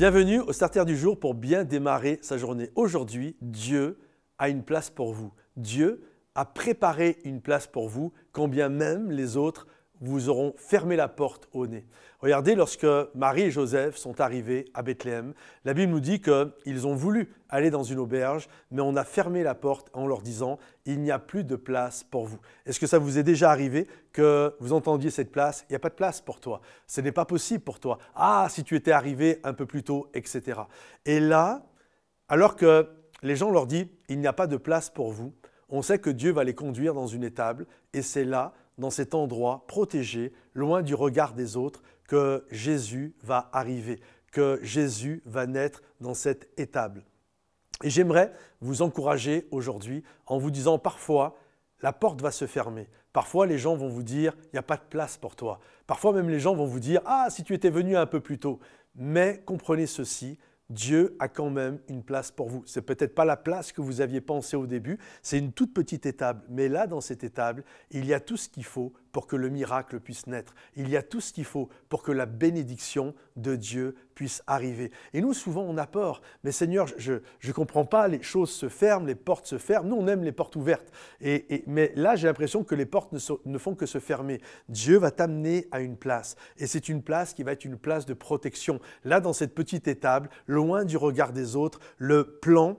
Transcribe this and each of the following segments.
Bienvenue au Starter du jour pour bien démarrer sa journée. Aujourd'hui, Dieu a une place pour vous. Dieu a préparé une place pour vous, combien même les autres vous auront fermé la porte au nez. Regardez, lorsque Marie et Joseph sont arrivés à Bethléem, la Bible nous dit qu'ils ont voulu aller dans une auberge, mais on a fermé la porte en leur disant Il n'y a plus de place pour vous. Est-ce que ça vous est déjà arrivé que vous entendiez cette place Il n'y a pas de place pour toi. Ce n'est pas possible pour toi. Ah, si tu étais arrivé un peu plus tôt, etc. Et là, alors que les gens leur disent Il n'y a pas de place pour vous, on sait que Dieu va les conduire dans une étable et c'est là dans cet endroit protégé, loin du regard des autres, que Jésus va arriver, que Jésus va naître dans cette étable. Et j'aimerais vous encourager aujourd'hui en vous disant parfois, la porte va se fermer. Parfois, les gens vont vous dire, il n'y a pas de place pour toi. Parfois, même les gens vont vous dire, ah, si tu étais venu un peu plus tôt. Mais comprenez ceci, Dieu a quand même une place pour vous. C'est peut-être pas la place que vous aviez pensé au début, c'est une toute petite étable, mais là dans cette étable, il y a tout ce qu'il faut pour que le miracle puisse naître. Il y a tout ce qu'il faut pour que la bénédiction de Dieu puisse arriver. Et nous, souvent, on a peur. Mais Seigneur, je ne comprends pas, les choses se ferment, les portes se ferment. Nous, on aime les portes ouvertes. Et, mais là, j'ai l'impression que les portes ne, ne, font que se fermer. Dieu va t'amener à une place. Et c'est une place qui va être une place de protection. Là, dans cette petite étable, loin du regard des autres, le plan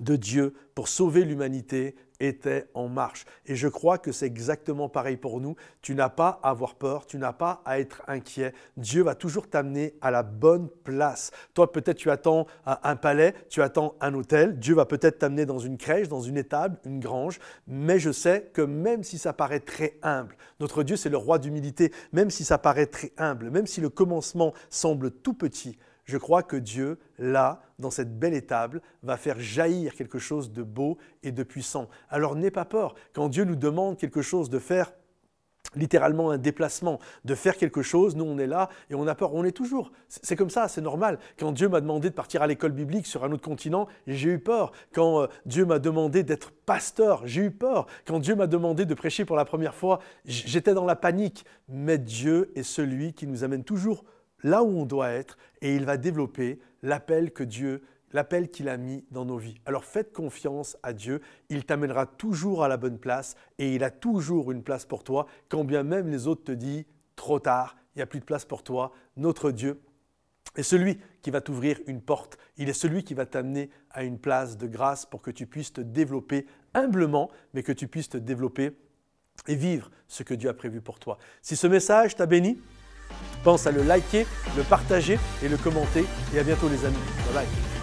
de Dieu pour sauver l'humanité était en marche. Et je crois que c'est exactement pareil pour nous. Tu n'as pas à avoir peur, tu n'as pas à être inquiet. Dieu va toujours t'amener à la bonne place. Toi, peut-être tu attends un palais, tu attends un hôtel, Dieu va peut-être t'amener dans une crèche, dans une étable, une grange, mais je sais que même si ça paraît très humble, notre Dieu c'est le roi d'humilité, même si ça paraît très humble, même si le commencement semble tout petit, je crois que Dieu, là, dans cette belle étable, va faire jaillir quelque chose de beau et de puissant. Alors n'aie pas peur quand Dieu nous demande quelque chose de faire littéralement un déplacement, de faire quelque chose, nous on est là et on a peur, on est toujours. C'est comme ça, c'est normal. Quand Dieu m'a demandé de partir à l'école biblique sur un autre continent, j'ai eu peur. Quand euh, Dieu m'a demandé d'être pasteur, j'ai eu peur. Quand Dieu m'a demandé de prêcher pour la première fois, j'étais dans la panique. Mais Dieu est celui qui nous amène toujours là où on doit être et il va développer l'appel que Dieu l'appel qu'il a mis dans nos vies. Alors faites confiance à Dieu, il t'amènera toujours à la bonne place et il a toujours une place pour toi, quand bien même les autres te disent trop tard, il n'y a plus de place pour toi, notre Dieu est celui qui va t'ouvrir une porte, il est celui qui va t'amener à une place de grâce pour que tu puisses te développer humblement, mais que tu puisses te développer et vivre ce que Dieu a prévu pour toi. Si ce message t'a béni, pense à le liker, le partager et le commenter. Et à bientôt les amis. Bye bye.